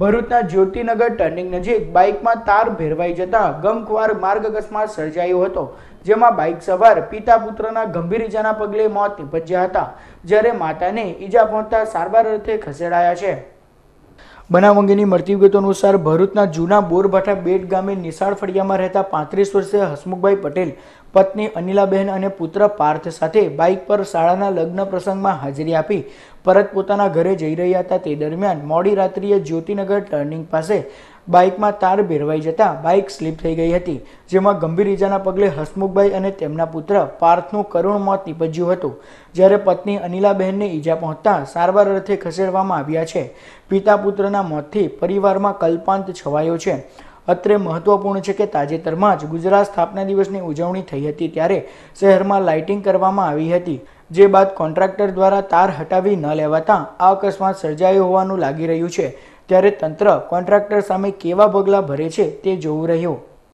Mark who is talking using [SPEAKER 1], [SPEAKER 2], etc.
[SPEAKER 1] ભરૂચના જ્યોતિનગર ટર્નિંગ નજીક બાઇકમાં તાર ભેરવાઈ જતા ગમખ્વાર માર્ગ અકસ્માત સર્જાયો હતો જેમાં બાઇક સવાર પિતા પુત્રના ગંભીર ઇજાના પગલે મોત નિપજ્યા હતા જ્યારે માતાને ઈજા પહોંચતા સારવાર અર્થે ખસેડાયા છે બનાવ અંગેની મળતી વિગતો અનુસાર ભરૂચના જૂના બોરભાઠા બેટ ગામે નિશાળ ફળિયામાં રહેતા પાંત્રીસ વર્ષીય હસમુખભાઈ પટેલ પત્ની અનિલાબહેન અને પુત્ર પાર્થ સાથે બાઇક પર શાળાના લગ્ન પ્રસંગમાં હાજરી આપી પરત પોતાના ઘરે જઈ રહ્યા હતા તે દરમિયાન મોડી રાત્રિએ જ્યોતિનગર ટર્નિંગ પાસે બાઇકમાં તાર ભેરવાઈ જતા બાઇક સ્લીપ થઈ ગઈ હતી જેમાં ગંભીર ઇજાના પગલે હસમુખભાઈ અને તેમના પુત્ર પાર્થનું કરુણ મોત નીપજ્યું હતું જ્યારે પત્ની અનિલાબહેનને ઈજા પહોંચતા સારવાર અર્થે ખસેડવામાં આવ્યા છે પિતા પુત્રના મોતથી પરિવારમાં કલ્પાંત છવાયો છે અત્રે મહત્વપૂર્ણ છે કે તાજેતરમાં જ ગુજરાત સ્થાપના દિવસની ઉજવણી થઈ હતી ત્યારે શહેરમાં લાઇટિંગ કરવામાં આવી હતી જે બાદ કોન્ટ્રાક્ટર દ્વારા તાર હટાવી ન લેવાતા આ અકસ્માત સર્જાયો હોવાનું લાગી રહ્યું છે ત્યારે તંત્ર કોન્ટ્રાક્ટર સામે કેવા પગલાં ભરે છે તે જોવું રહ્યું